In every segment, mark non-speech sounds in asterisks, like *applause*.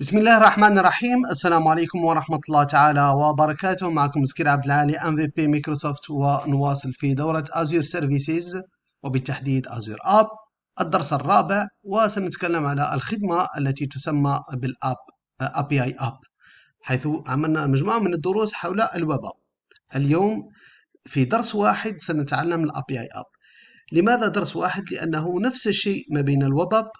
بسم الله الرحمن الرحيم السلام عليكم ورحمة الله تعالى وبركاته معكم سكير عبد العالي ام في بي مايكروسوفت ونواصل في دورة ازور سيرفيسز وبالتحديد ازور اب الدرس الرابع وسنتكلم على الخدمة التي تسمى بالاب API اي اب حيث عملنا مجموعة من الدروس حول الويب اب اليوم في درس واحد سنتعلم الاب اي اب لماذا درس واحد؟ لأنه نفس الشيء ما بين الويب اب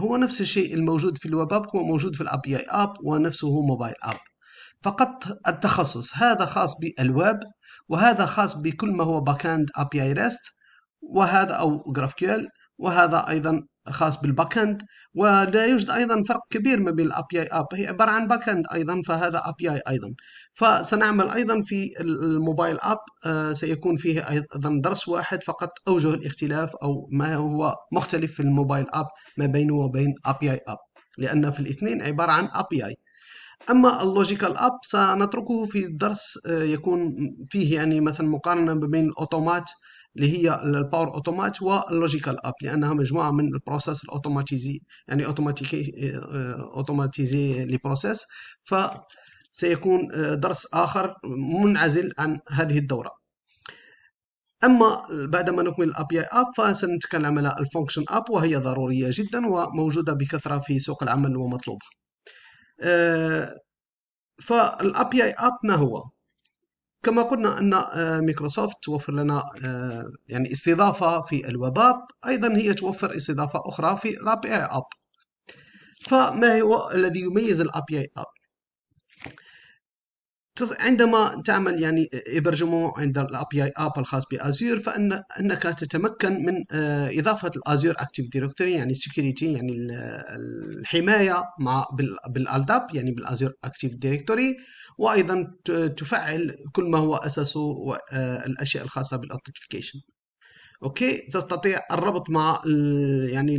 هو نفس الشيء الموجود في الويب اب هو موجود في الابي اي اب ونفسه موبايل اب فقط التخصص هذا خاص بالويب وهذا خاص بكل ما هو باك اند ابي اي ريست وهذا او جراف كيول وهذا ايضا خاص بالباك اند ولا يوجد ايضا فرق كبير ما بين الاب اي اب هي عباره عن باك اند ايضا فهذا اب اي ايضا فسنعمل ايضا في الموبايل اب آه، سيكون فيه ايضا درس واحد فقط اوجه الاختلاف او ما هو مختلف في الموبايل اب ما بينه وبين اب اي اب لان في الاثنين عباره عن اب اي اما اللوجيكال اب سنتركه في درس آه، يكون فيه يعني مثلا مقارنه ما بين الاوتومات اللي هي الباور اوتومات واللوجيكال اب لانها مجموعه من البروسيس الاوتوماتيزي يعني اوتوماتيكي اوتوماتيزي لبروسيس ف سيكون آه، درس آخر منعزل عن هذه الدورة أما بعد ما نكمل الأب اي أب فسنتكلم على الفونكشن أب وهي ضرورية جدا وموجودة بكثرة في سوق العمل ومطلوبة آه، فالأب اي أب ما هو؟ كما قلنا ان آه، مايكروسوفت توفر لنا آه، يعني استضافه في الويب اب ايضا هي توفر استضافه اخرى في الابي إيه اي اب فما هو الذي يميز الابي إيه اي اب عندما تعمل يعني آه، إبرجمو عند الابي إيه اي اب الخاص بازور فان انك تتمكن من اضافه الازور اكتيف دايركتوري يعني السكيورتي يعني الحمايه مع بالالداب يعني بالازور اكتيف دايركتوري وايضا تفعل كل ما هو اساسه آه، الاشياء الخاصه بالاوثنتيكيشن اوكي تستطيع الربط مع يعني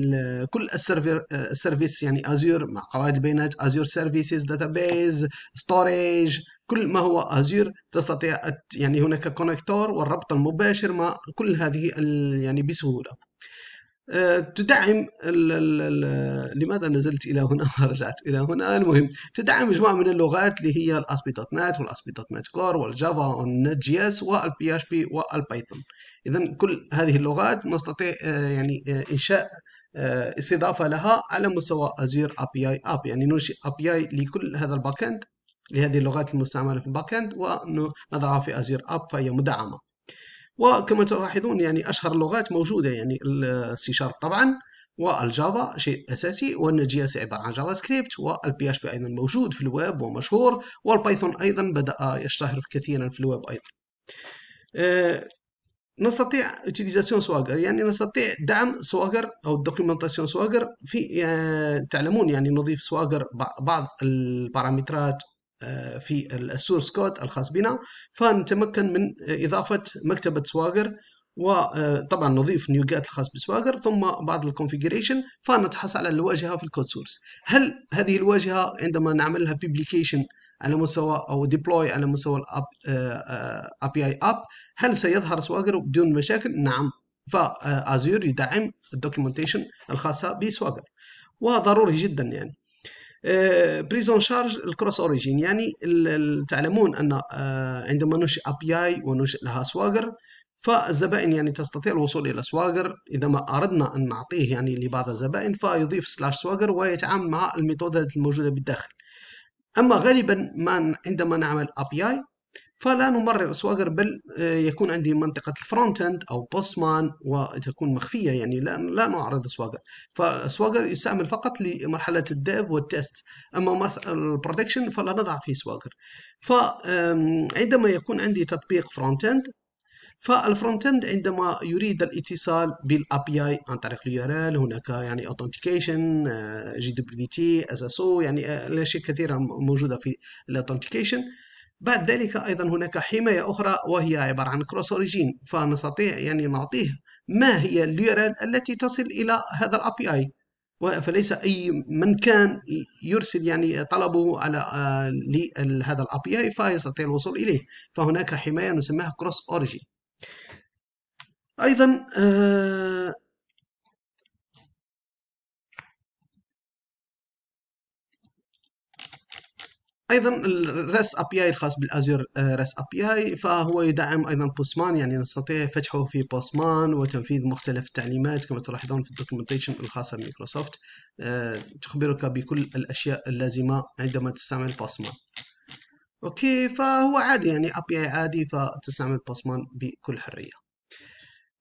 كل السيرفر السيرفيس آه، يعني ازور مع قواعد البيانات ازور سيرفيسز داتابيز ستوريج كل ما هو ازور تستطيع يعني هناك كونكتور والربط المباشر مع كل هذه يعني بسهوله آه، تدعم الـ الـ الـ لماذا نزلت الى هنا ورجعت *laughs* الى هنا المهم تدعم مجموعه من اللغات اللي هي الاسبي دوت نت والاسبي دوت نت كور والجافا والنت جي اس والبي اتش بي والبايثون اذا كل هذه اللغات نستطيع آه، يعني آه، انشاء استضافه لها على مستوى ازير ابي اي اب يعني ننشئ ابي اي لكل هذا الباك اند لهذه اللغات المستعمله في الباك اند ونضعها في ازير اب فهي مدعمه وكما تلاحظون يعني أشهر اللغات موجودة يعني السي شارب طبعا والجافا شيء أساسي وأن جي اس عبارة عن جافا سكريبت والبي اش بي أيضا موجود في الويب ومشهور والبايثون أيضا بدأ يشتهر كثيرا في الويب أيضا آه، نستطيع اوتيليزاسيون سواجر يعني نستطيع دعم سواجر أو دوكيومنتاسيون سواجر في يعني تعلمون يعني نضيف سواجر بعض البارامترات آه، في السورس كود الخاص بنا فنتمكن من إضافة مكتبة سواجر وطبعا آه، نضيف نيوجات الخاص بسواجر ثم بعض الكونفيجريشن فنتحصل على الواجهة في الكود سورس هل هذه الواجهة عندما نعملها بيبليكيشن على مستوى او ديبلوي على مستوى الاب اي بي اي اب هل سيظهر سواجر بدون مشاكل؟ نعم فازور آه، يدعم الدوكيومنتيشن الخاصه بسواجر وضروري جدا يعني بريزون آه، شارج الكروس اوريجين يعني تعلمون ان آه، عندما ننشئ ابي اي وننشئ لها سواجر فالزبائن يعني تستطيع الوصول الى سواجر اذا ما اردنا ان نعطيه يعني لبعض الزبائن فيضيف سلاش سواجر ويتعامل مع الميثودات الموجوده بالداخل اما غالبا ما عندما نعمل ابي اي فلا نمرر الأصواغر بل آه، يكون عندي منطقة الفرونت اند أو بوسمان وتكون مخفية يعني لا لا نعرض سواجر فسواجر يستعمل فقط لمرحلة الديف والتست أما البرودكشن فلا نضع فيه سواجر فعندما يكون عندي تطبيق فرونت اند فالفرونت اند عندما يريد الاتصال بالابي اي عن طريق اليو ار ال هناك يعني اوثنتيكيشن آه، جي دبليو تي اس اس او يعني الاشياء آه، كثيره موجوده في الاوثنتيكيشن بعد ذلك أيضا هناك حماية أخرى وهي عبارة عن كروس أوريجين فنستطيع يعني نعطيه ما هي اليورال التي تصل إلى هذا الأي بي آي فليس أي من كان يرسل يعني طلبه على آه، هذا الأي آي فيستطيع الوصول إليه فهناك حماية نسميها كروس أوريجين أيضا آه ايضا الريس ابي اي الخاص بالازور آه، ريس ابي اي فهو يدعم ايضا بوسمان يعني نستطيع فتحه في بوسمان وتنفيذ مختلف التعليمات كما تلاحظون في الدوكيومنتيشن الخاصه بمايكروسوفت آه، تخبرك بكل الاشياء اللازمه عندما تستعمل بوسمان اوكي فهو عادي يعني ابي اي عادي فتستعمل بوسمان بكل حريه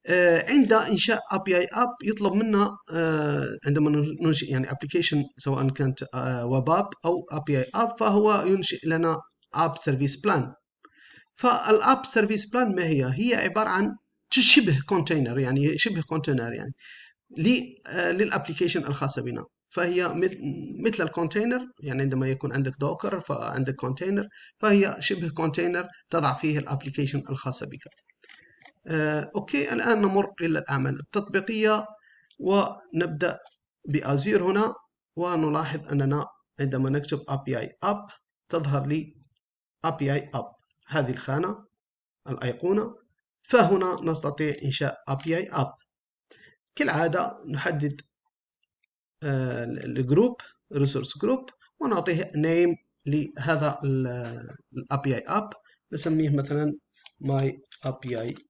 آه، عند انشاء اب اي اب يطلب منا آه، عندما ننشئ يعني ابلكيشن سواء كانت آه، ويب اب او اب اي اب فهو ينشئ لنا اب سيرفيس بلان فالاب سيرفيس بلان ما هي؟ هي عباره عن شبه كونتينر يعني شبه كونتينر يعني للابلكيشن الخاصه بنا فهي مثل الكونتينر يعني عندما يكون عندك دوكر فعندك كونتينر فهي شبه كونتينر تضع فيه الابلكيشن الخاصه بك آه، أوكي الآن نمر إلى الأعمال التطبيقية ونبدأ بأزير هنا ونلاحظ أننا عندما نكتب API App تظهر لي API App هذه الخانة الأيقونة فهنا نستطيع إنشاء API App كالعادة نحدد آه، الجروب ريسورس جروب ونعطيه نيم لهذا الـ API up نسميه مثلا my API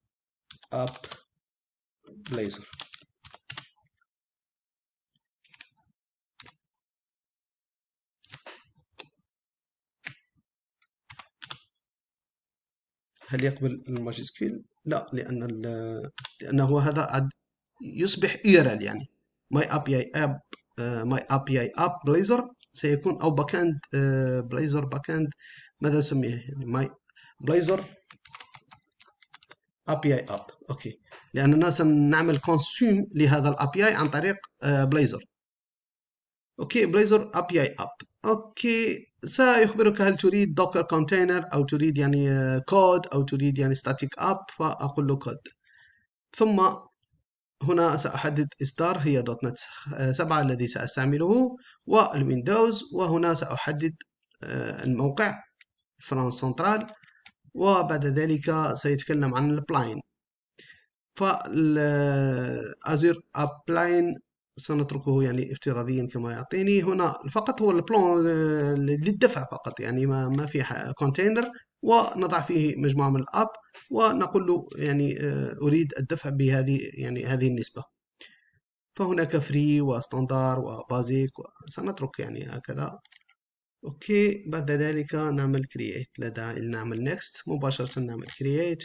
up blazer هل يقبل الماجسكيل؟ لا لأن لأنه هذا يصبح URL يعني my API app uh, my API app blazor سيكون أو backend اند uh, blazor باك ماذا نسميه؟ my blazer API app اوكي لاننا سنعمل كونسيوم لهذا الاب اي عن طريق بليزر آه، اوكي بليزر اب اي اب اوكي سيخبرك هل تريد دوكر كونتينر او تريد يعني كود آه، او تريد يعني ستاتيك اب فاقول له كود ثم هنا سأحدد ستار هي دوت نت 7 الذي سأستعمله والويندوز وهنا سأحدد آه، الموقع فرانس سنترال وبعد ذلك سيتكلم عن البلاين ازير ابلاين سنتركه يعني افتراضيا كما يعطيني هنا فقط هو البلون آه، للدفع فقط يعني ما ما في كونتينر ونضع فيه مجموعة من الاب ونقول له يعني آه، اريد الدفع بهذه يعني هذه النسبة فهناك فري وستاندار وبازيك سنترك يعني هكذا اوكي بعد ذلك نعمل كرييت لا داعي نعمل نيكست مباشرة نعمل كرييت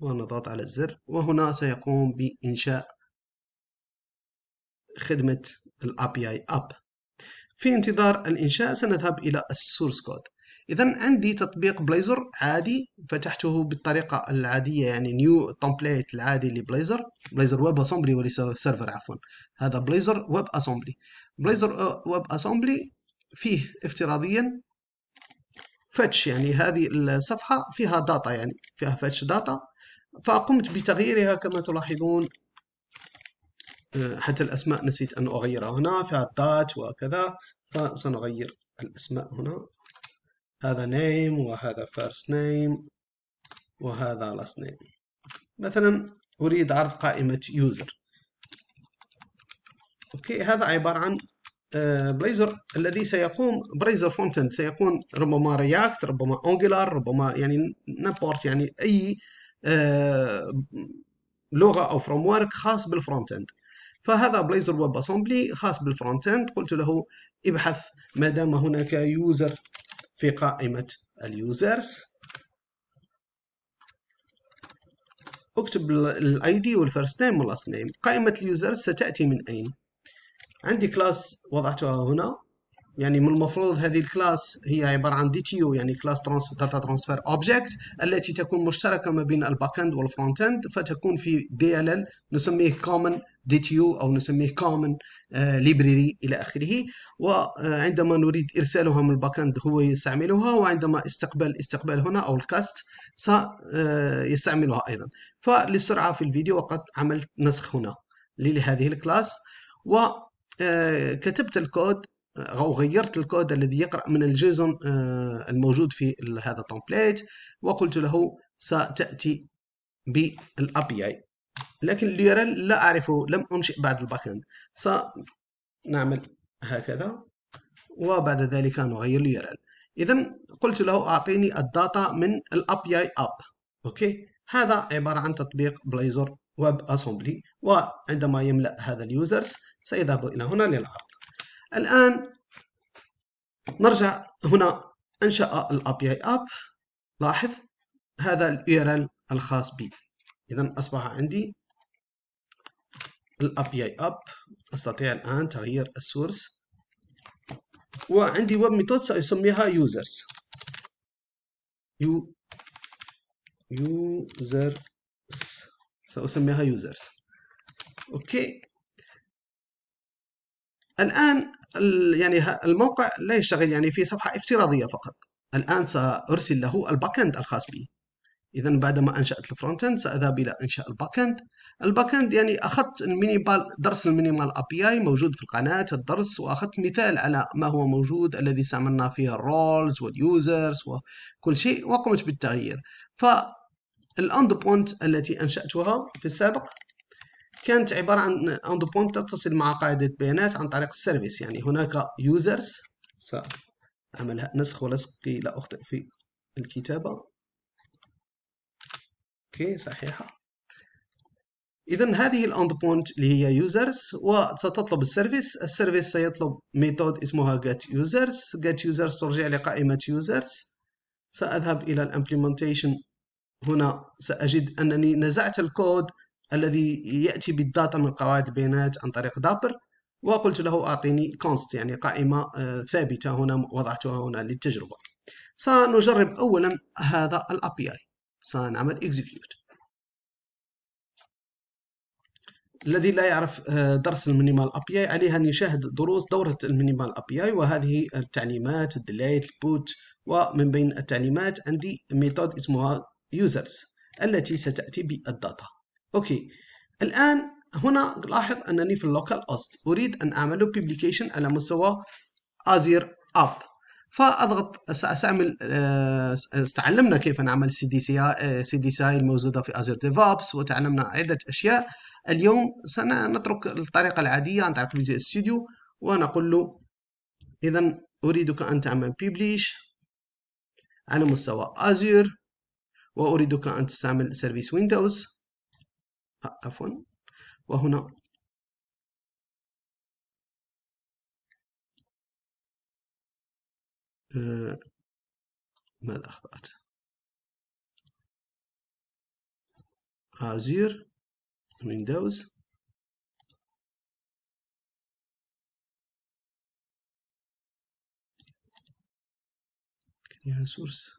ونضغط على الزر وهنا سيقوم بإنشاء خدمة الـ API App في انتظار الإنشاء سنذهب إلى السورس كود إذا عندي تطبيق بليزر عادي فتحته بالطريقة العادية يعني نيو تمبليت العادي لبليزر بليزر ويب أسمبلي وليس سيرفر عفوا هذا بليزر ويب أسمبلي بليزر ويب أسمبلي فيه افتراضيا فتش يعني هذه الصفحة فيها داتا يعني فيها فتش داتا فقمت بتغييرها كما تلاحظون حتى الأسماء نسيت أن أغيرها هنا فيها وكذا فسنغير الأسماء هنا هذا name وهذا first name وهذا last name مثلا أريد عرض قائمة user أوكي هذا عبارة عن بليزر الذي سيقوم بليزر فونتنت سيكون ربما رياكت ربما انجلر ربما يعني نبورت يعني أي آه، لغه او فريم ورك خاص بالفرونت اند فهذا بليزر ويب اسمبلي خاص بالفرونت اند قلت له ابحث ما دام هناك يوزر في قائمه اليوزرز اكتب الاي دي والفيرست نيم واللاست نيم قائمه اليوزرز ستاتي من اين عندي كلاس وضعتها هنا يعني من المفروض هذه الكلاس هي عبارة عن دي تي يو يعني كلاس داتا ترانسفير اوبجكت التي تكون مشتركة ما بين الباك اند والفرونت اند فتكون في دي ال ال نسميه كومن دي تي يو او نسميه كومن ليبريري آه، الى اخره وعندما نريد ارسالها من الباك اند هو يستعملها وعندما استقبال استقبال هنا او الكاست سيستعملها آه، ايضا فللسرعه في الفيديو وقد عملت نسخ هنا لهذه الكلاس وكتبت آه، الكود أو غيرت الكود الذي يقرأ من الجيزون آه، الموجود في هذا التمبليت وقلت له ستأتي بالأبي اي لكن اليورل لا أعرفه لم أنشئ بعد الباك إند سنعمل هكذا وبعد ذلك نغير اليورل إذا قلت له أعطيني الداتا من الأبي اي أب أوكي هذا عبارة عن تطبيق بلايزر ويب أسمبلي وعندما يملأ هذا اليوزرز سيذهب إلى هنا للعرض الآن نرجع هنا أنشأ ال API app لاحظ هذا ال URL الخاص بي إذا أصبح عندي ال API app أستطيع الآن تغيير السورس وعندي ويب ميثود سأسميها users يو users سأسميها users أوكي الآن يعني الموقع لا يشتغل يعني في صفحة افتراضية فقط الآن سأرسل له الباك اند الخاص بي إذا بعدما أنشأت الفرونت اند سأذهب إلى إنشاء الباك اند الباك اند يعني أخذت المينيمال درس المينيمال أبي أي موجود في القناة الدرس وأخذت مثال على ما هو موجود الذي استعملنا فيه الرولز واليوزرز وكل شيء وقمت بالتغيير فالأند بوينت التي أنشأتها في السابق كانت عباره عن اند بوينت تتصل مع قاعده بيانات عن طريق السيرفيس يعني هناك يوزرز سأعملها نسخ ولصق كي لا اخطئ في الكتابه اوكي صحيحه اذا هذه الاند بوينت اللي هي يوزرز وستطلب السيرفيس السيرفيس سيطلب ميثود اسمها get users get users ترجع لقائمه users ساذهب الى الامبلمنتيشن هنا ساجد انني نزعت الكود الذي يأتي بالداتا من قواعد البيانات عن طريق دابر وقلت له أعطيني كونست يعني قائمة آه، ثابتة هنا وضعتها هنا للتجربة سنجرب أولا هذا الـ API سنعمل execute الذي لا يعرف آه، درس المينيمال اي اي عليه ان يشاهد دروس دوره المينيمال اي اي وهذه التعليمات الديليت بوت ومن بين التعليمات عندي ميثود اسمها users التي ستاتي بالداتا اوكي الان هنا لاحظ انني في اللوكال اوست اريد ان اعمل بيبليكيشن على مستوى ازير اب فاضغط ساعمل آه، استعلمنا كيف نعمل سي دي سي سي دي سي الموجوده في ازير ديفوبس وتعلمنا عده اشياء اليوم سنترك الطريقه العاديه عن طريق فيزيو ستوديو ونقول له اذا اريدك ان تعمل بيبليش على مستوى ازير واريدك ان تستعمل سيرفيس ويندوز عفوا وهنا آه، ماذا أخطأت أزير ويندوز كان سورس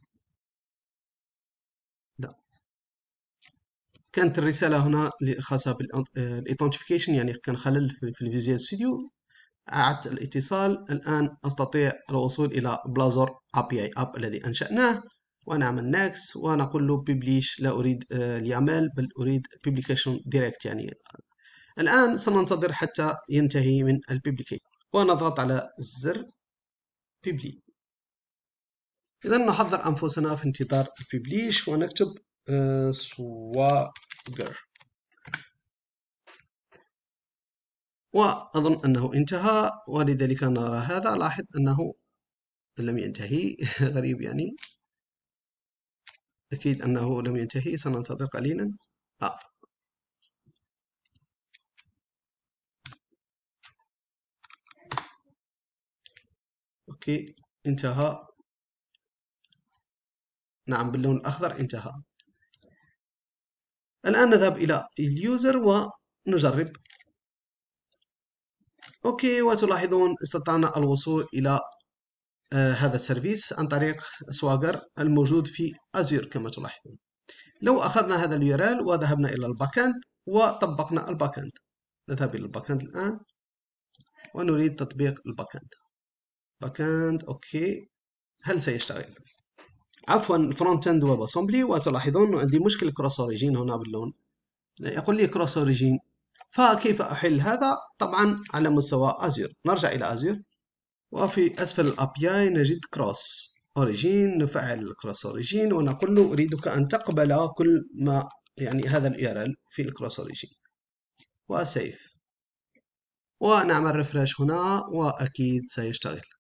كانت الرسالة هنا خاصة بالايدنتيفيكيشن آه، يعني كان خلل في الفيزيال ستوديو أعدت الاتصال الآن أستطيع الوصول إلى بلازور API اي أب الذي أنشأناه ونعمل ناكس ونقول له بيبليش لا أريد آه، اليامل بل أريد بيبليكيشن ديريكت يعني الآن سننتظر حتى ينتهي من البيبليكيشن ونضغط على الزر بيبلي إذا نحضر أنفسنا في انتظار البيبليش ونكتب سوا آه، stuttgart وأظن أنه انتهى ولذلك نرى هذا لاحظ أنه لم ينتهي *laughs* غريب يعني أكيد أنه لم ينتهي سننتظر قليلا آه. أوكي انتهى نعم باللون الأخضر انتهى الآن نذهب إلى اليوزر ونجرب أوكي وتلاحظون استطعنا الوصول إلى آه، هذا السيرفيس عن طريق سواجر الموجود في أزير كما تلاحظون لو أخذنا هذا اليورال وذهبنا إلى الباكند وطبقنا الباكند نذهب إلى الباكند الآن ونريد تطبيق الباكند باكند أوكي هل سيشتغل عفوا فرونت اند ويب اسمبلي وتلاحظون عندي مشكل كروس اوريجين هنا باللون يقول لي كروس اوريجين فكيف احل هذا طبعا على مستوى ازير نرجع الى ازير وفي اسفل الابي اي نجد كروس اوريجين نفعل كروس اوريجين ونقول له اريدك ان تقبل كل ما يعني هذا الايرل في الكروس اوريجين وسيف ونعمل ريفرش هنا واكيد سيشتغل